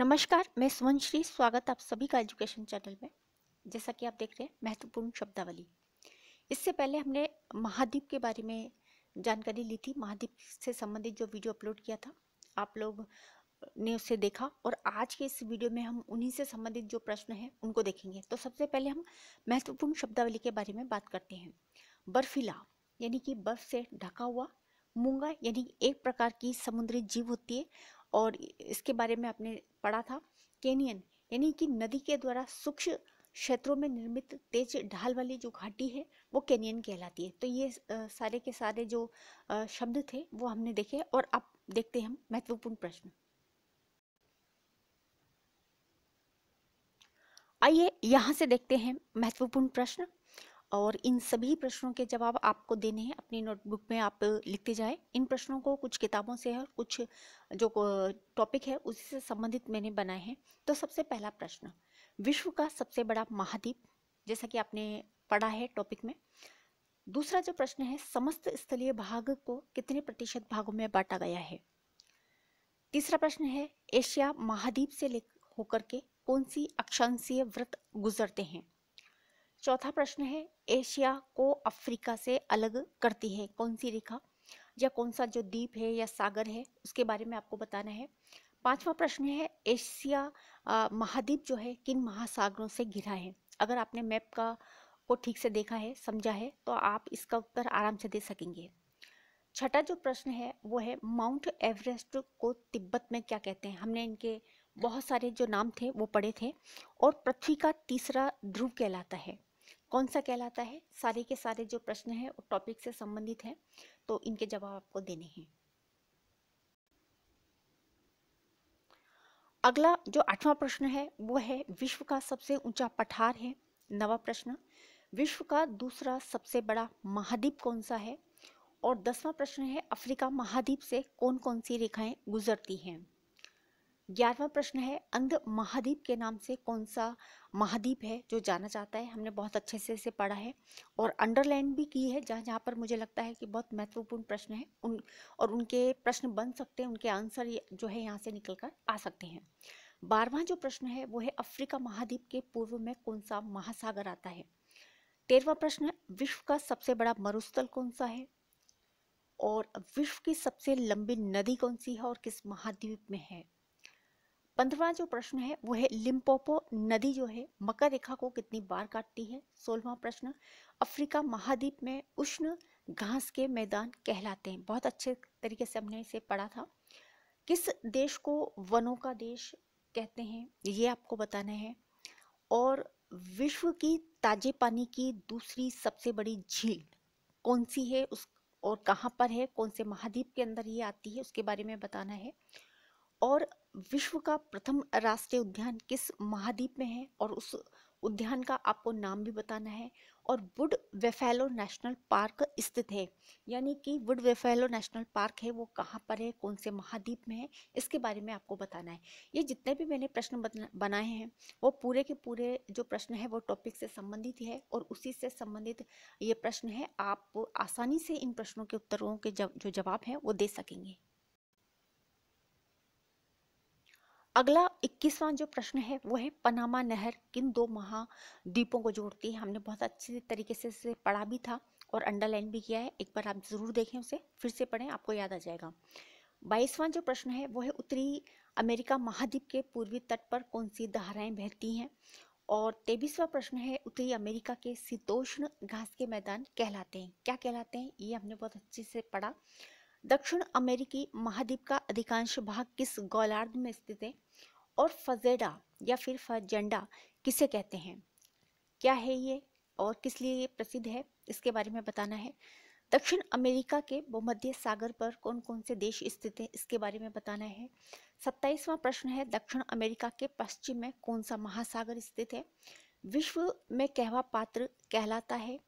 नमस्कार मैं सुमन श्री स्वागत आप सभी का एजुकेशन चैनल में जैसा कि आप देख रहे हैं महत्वपूर्ण शब्दावली इससे पहले हमने महाद्वीप के बारे में जानकारी ली थी महाद्वीप से संबंधित जो वीडियो अपलोड किया था आप लोग ने उसे देखा और आज के इस वीडियो में हम उन्हीं से संबंधित जो प्रश्न हैं उनको देखेंगे तो सबसे पहले हम महत्वपूर्ण शब्दावली के बारे में बात करते हैं बर्फीला यानी कि बर्फ से ढका हुआ मूंगा यानी एक प्रकार की समुद्री जीव होती है और इसके बारे में आपने पढ़ा था केनियन यानी कि नदी के द्वारा सूक्ष्म क्षेत्रों में निर्मित तेज ढाल वाली जो घाटी है वो कैनियन कहलाती है तो ये सारे के सारे जो शब्द थे वो हमने देखे और अब देखते हैं हम महत्वपूर्ण प्रश्न आइए यहाँ से देखते हैं महत्वपूर्ण प्रश्न और इन सभी प्रश्नों के जवाब आपको देने हैं अपनी नोटबुक में आप लिखते जाए इन प्रश्नों को कुछ किताबों से है और कुछ जो टॉपिक है उसी से संबंधित मैंने बनाए हैं तो सबसे पहला प्रश्न विश्व का सबसे बड़ा महाद्वीप जैसा कि आपने पढ़ा है टॉपिक में दूसरा जो प्रश्न है समस्त स्थलीय भाग को कितने प्रतिशत भागों में बांटा गया है तीसरा प्रश्न है एशिया महाद्वीप से होकर के कौन सी अक्षांशीय व्रत गुजरते हैं चौथा प्रश्न है एशिया को अफ्रीका से अलग करती है कौन सी रेखा या कौन सा जो द्वीप है या सागर है उसके बारे में आपको बताना है पांचवा प्रश्न है एशिया महाद्वीप जो है किन महासागरों से घिरा है अगर आपने मैप का को ठीक से देखा है समझा है तो आप इसका उत्तर आराम से दे सकेंगे छठा जो प्रश्न है वो है माउंट एवरेस्ट को तिब्बत में क्या कहते हैं हमने इनके बहुत सारे जो नाम थे वो पढ़े थे और पृथ्वी का तीसरा ध्रुव कहलाता है कौन सा कहलाता है सारे के सारे जो प्रश्न है वो टॉपिक से संबंधित हैं तो इनके जवाब आपको देने हैं अगला जो आठवां प्रश्न है वो है विश्व का सबसे ऊंचा पठार है नवा प्रश्न विश्व का दूसरा सबसे बड़ा महाद्वीप कौन सा है और दसवां प्रश्न है अफ्रीका महाद्वीप से कौन कौन सी रेखाएं गुजरती हैं ग्यारहवा प्रश्न है अंध महाद्वीप के नाम से कौन सा महाद्वीप है जो जाना जाता है हमने बहुत अच्छे से इसे पढ़ा है और अंडरलाइन भी की है जहाँ जहाँ पर मुझे लगता है कि बहुत महत्वपूर्ण प्रश्न है उन और उनके प्रश्न बन सकते हैं उनके आंसर जो है यहाँ से निकल कर आ सकते हैं बारहवा जो प्रश्न है वो है अफ्रीका महाद्वीप के पूर्व में कौन सा महासागर आता है तेरहवा प्रश्न विश्व का सबसे बड़ा मरुस्थल कौन सा है और विश्व की सबसे लंबी नदी कौन सी है और किस महाद्वीप में है पंद्रवा जो प्रश्न है वो है लिम्पोपो नदी जो है मकर रेखा को कितनी बार काटती है सोलवा प्रश्न अफ्रीका महाद्वीप में उष्ण घास के मैदान कहलाते हैं बहुत अच्छे तरीके से हमने इसे पढ़ा था किस देश को वनों का देश कहते हैं ये आपको बताना है और विश्व की ताजे पानी की दूसरी सबसे बड़ी झील कौन सी है उस और कहाँ पर है कौन से महाद्वीप के अंदर ये आती है उसके बारे में बताना है और विश्व का प्रथम राष्ट्रीय उद्यान किस महाद्वीप में है और उस उद्यान का आपको नाम भी बताना है और वुड वेफेलो नेशनल पार्क स्थित है यानी कि वुड वेफेलो नेशनल पार्क है वो कहाँ पर है कौन से महाद्वीप में है इसके बारे में आपको बताना है ये जितने भी मैंने प्रश्न बनाए हैं वो पूरे के पूरे जो प्रश्न है वो टॉपिक से संबंधित है और उसी से संबंधित ये प्रश्न है आप आसानी से इन प्रश्नों के उत्तरों के जो जवाब हैं वो दे सकेंगे अगला इक्कीसवां जो प्रश्न है वो है पनामा नहर किन दो महाद्वीपों को जोड़ती है हमने बहुत अच्छे तरीके से इसे पढ़ा भी था और अंडरलाइन भी किया है एक बार आप ज़रूर देखें उसे फिर से पढ़ें आपको याद आ जाएगा बाईसवां जो प्रश्न है वो है उत्तरी अमेरिका महाद्वीप के पूर्वी तट पर कौन सी धाराएं बहती हैं और तेईसवा प्रश्न है उत्तरी अमेरिका के शीतोष्ण घास के मैदान कहलाते हैं क्या कहलाते हैं ये हमने बहुत अच्छे से पढ़ा दक्षिण अमेरिकी महाद्वीप का अधिकांश भाग किस गोलार्ध में स्थित है और फजेडा या फिर फजेंडा किसे कहते हैं क्या है ये और किस लिए ये प्रसिद्ध है इसके बारे में बताना है दक्षिण अमेरिका के भूमध्य सागर पर कौन कौन से देश स्थित हैं इसके बारे में बताना है सत्ताईसवां प्रश्न है दक्षिण अमेरिका के पश्चिम में कौन सा महासागर स्थित है विश्व में कहवा पात्र कहलाता है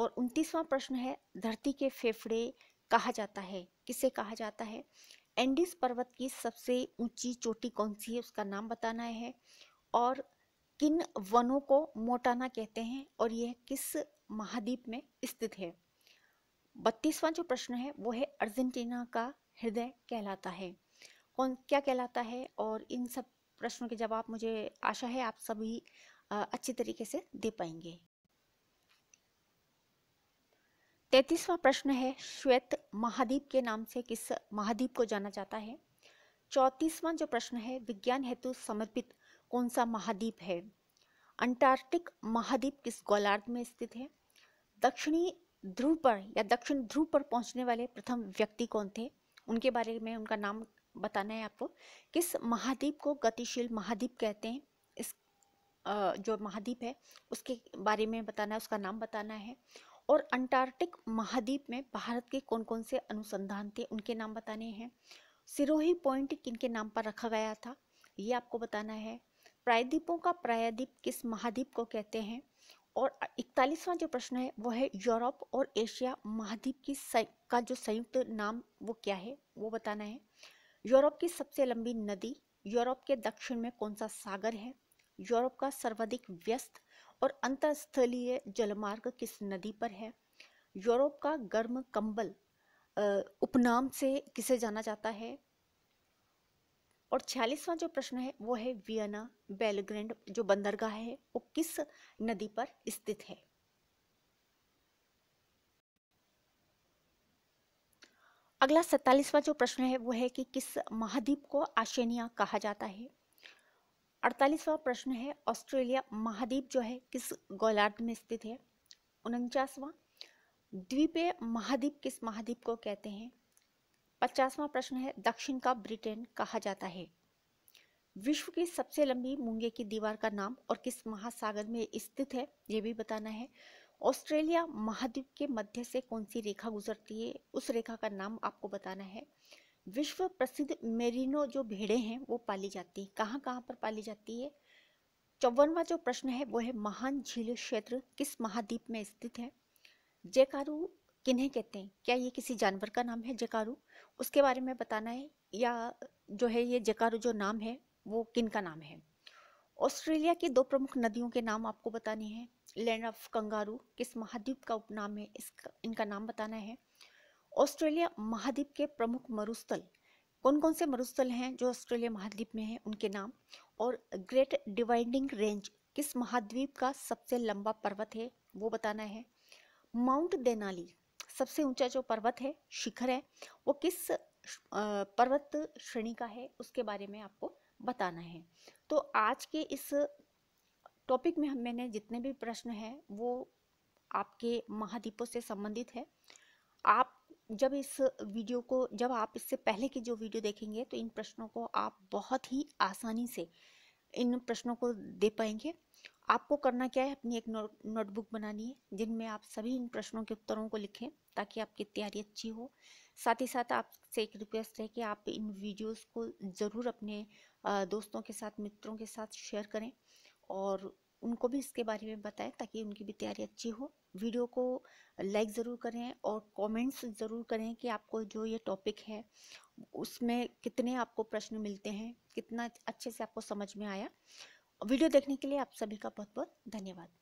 और उनतीसवां प्रश्न है धरती के फेफड़े कहा जाता है किसे कहा जाता है एंडिस पर्वत की सबसे ऊंची चोटी कौन सी है उसका नाम बताना है और किन वनों को मोटाना कहते हैं और यह किस महाद्वीप में स्थित है बत्तीसवां जो प्रश्न है वो है अर्जेंटीना का हृदय कहलाता है कौन क्या कहलाता है और इन सब प्रश्नों के जवाब मुझे आशा है आप सभी अच्छी तरीके से दे पाएंगे तैतीसवा प्रश्न है श्वेत महाद्वीप के नाम से किस महाद्वीप को जाना जाता है चौंतीसवां जो प्रश्न है विज्ञान हेतु समर्पित कौन सा महाद्वीप है अंटार्कटिक महाद्वीप किस गोलार्ध में स्थित है दक्षिणी ध्रुव पर या दक्षिण ध्रुव पर पहुंचने वाले प्रथम व्यक्ति कौन थे उनके बारे में उनका नाम बताना है आपको किस महाद्वीप को गतिशील महाद्वीप कहते हैं इस जो महाद्वीप है उसके बारे में बताना है उसका नाम बताना है और अंटार्कटिक महाद्वीप में भारत के कौन कौन से अनुसंधान थे उनके नाम बताने हैं सिरोही पॉइंट किन के नाम पर रखा गया था ये आपको बताना है प्रायद्वीपों का प्रायद्वीप किस महाद्वीप को कहते हैं और इकतालीसवां जो प्रश्न है वो है यूरोप और एशिया महाद्वीप की का जो संयुक्त नाम वो क्या है वो बताना है यूरोप की सबसे लंबी नदी यूरोप के दक्षिण में कौन सा सागर है यूरोप का सर्वाधिक व्यस्त और अंतस्थलीय जलमार्ग किस नदी पर है यूरोप का गर्म कंबल उपनाम से किसे जाना जाता है और छियालीसवां जो प्रश्न है वो है वियना बेलग्रेंड जो बंदरगाह है वो किस नदी पर स्थित है अगला सैतालीसवां जो प्रश्न है वो है कि किस महाद्वीप को आशेनिया कहा जाता है अड़तालीसवा प्रश्न है ऑस्ट्रेलिया महाद्वीप जो है किस गोलार्ध में स्थित है उनचासवां द्वीपीय महाद्वीप किस महाद्वीप को कहते हैं पचासवां प्रश्न है दक्षिण का ब्रिटेन कहा जाता है विश्व की सबसे लंबी मूंगे की दीवार का नाम और किस महासागर में स्थित है ये भी बताना है ऑस्ट्रेलिया महाद्वीप के मध्य से कौन सी रेखा गुजरती है उस रेखा का नाम आपको बताना है विश्व प्रसिद्ध मेरिनो जो भेड़े हैं वो पाली जाती हैं कहाँ कहाँ पर पाली जाती है चौवनवा जो प्रश्न है वो है महान झील क्षेत्र किस महाद्वीप में स्थित है जेकारू किन्हें कहते हैं क्या ये किसी जानवर का नाम है जेकारू उसके बारे में बताना है या जो है ये जेकारू जो नाम है वो किन का नाम है ऑस्ट्रेलिया की दो प्रमुख नदियों के नाम आपको बताने हैं लैंड ऑफ कंगारू किस महाद्वीप का उपनाम है इसका इनका नाम बताना है ऑस्ट्रेलिया महाद्वीप के प्रमुख मरुस्थल कौन कौन से मरुस्थल हैं जो ऑस्ट्रेलिया महाद्वीप में हैं उनके नाम और ग्रेट डिवाइडिंग रेंज किस महाद्वीप का सबसे लंबा पर्वत है वो बताना है माउंट देनाली सबसे ऊंचा जो पर्वत है शिखर है वो किस पर्वत श्रेणी का है उसके बारे में आपको बताना है तो आज के इस टॉपिक में हम मैंने जितने भी प्रश्न हैं वो आपके महाद्वीपों से संबंधित है आप जब इस वीडियो को जब आप इससे पहले की जो वीडियो देखेंगे तो इन प्रश्नों को आप बहुत ही आसानी से इन प्रश्नों को दे पाएंगे आपको करना क्या है अपनी एक नोटबुक बनानी है जिनमें आप सभी इन प्रश्नों के उत्तरों को लिखें ताकि आपकी तैयारी अच्छी हो साथ ही साथ आपसे एक रिक्वेस्ट है कि आप इन वीडियोस को ज़रूर अपने दोस्तों के साथ मित्रों के साथ शेयर करें और उनको भी इसके बारे में बताएं ताकि उनकी भी तैयारी अच्छी हो वीडियो को लाइक ज़रूर करें और कमेंट्स ज़रूर करें कि आपको जो ये टॉपिक है उसमें कितने आपको प्रश्न मिलते हैं कितना अच्छे से आपको समझ में आया वीडियो देखने के लिए आप सभी का बहुत बहुत धन्यवाद